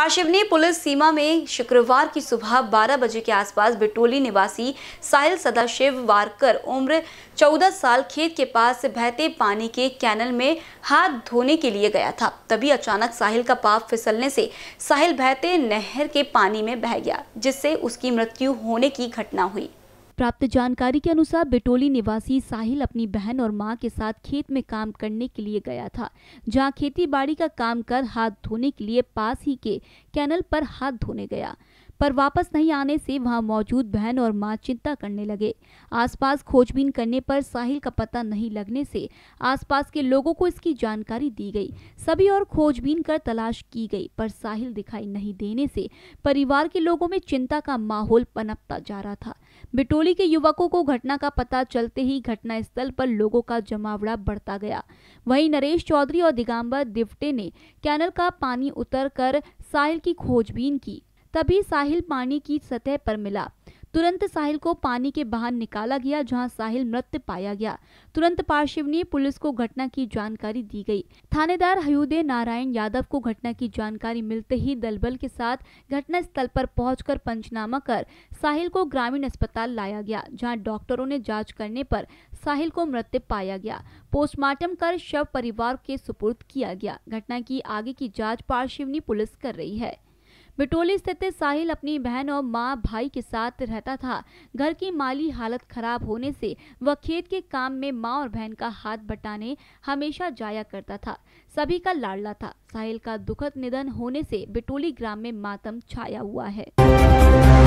Parshivni police सीमा में शुक्रवार की सुबह 12 बजे के आसपास बिटोली निवासी साहिल सदाशिव वारकर उम्र 14 साल खेत के पास बहते पानी के कैनल में हाथ धोने के लिए गया था तभी अचानक साहिल का पाप फिसलने से साहिल बहते नहर के पानी में बह गया जिससे उसकी मृत्यु होने की घटना हुई प्राप्त जानकारी के अनुसार बिटोली निवासी साहिल अपनी बहन और मां के साथ खेत में काम करने के लिए गया था जहां खेती बाड़ी का काम कर हाथ धोने के लिए पास ही के कैनल पर हाथ धोने गया पर वापस नहीं आने से वहां मौजूद बहन और मां चिंता करने लगे आसपास खोजबीन करने पर साहिल का पता नहीं लगने से आसपास के लोगों को इसकी जानकारी दी गई सभी और खोजबीन कर तलाश की गई पर साहिल दिखाई नहीं देने से परिवार के लोगों में चिंता का माहौल पनपता जा रहा था बिटोली के युवकों को घटना का पता चलते ही घटनास्थल पर लोगों का जमावड़ा बढ़ता गया वहीं नरेश चौधरी और दिगंबर दिवटे ने कैनल का पानी उतर कर साहिल की खोजबीन की तभी साहिल पानी की सतह पर मिला तुरंत साहिल को पानी के बाहर निकाला गया जहां साहिल मृत पाया गया तुरंत पार्शिव ने पुलिस को घटना की जानकारी दी गई थानेदार हयुदय नारायण यादव को घटना की जानकारी मिलते ही दलबल के साथ घटना स्थल पर पहुँच पंचनामा कर साहिल को ग्रामीण अस्पताल लाया गया जहाँ डॉक्टरों ने जाँच करने पर साहिल को मृत पाया गया पोस्टमार्टम कर शव परिवार के सुपुर्द किया गया घटना की आगे की जांच पार्शिवनी पुलिस कर रही है बिटोली स्थित साहिल अपनी बहन और माँ भाई के साथ रहता था घर की माली हालत खराब होने से वह खेत के काम में माँ और बहन का हाथ बटाने हमेशा जाया करता था सभी का लाडला था साहिल का दुखद निधन होने से बिटोली ग्राम में मातम छाया हुआ है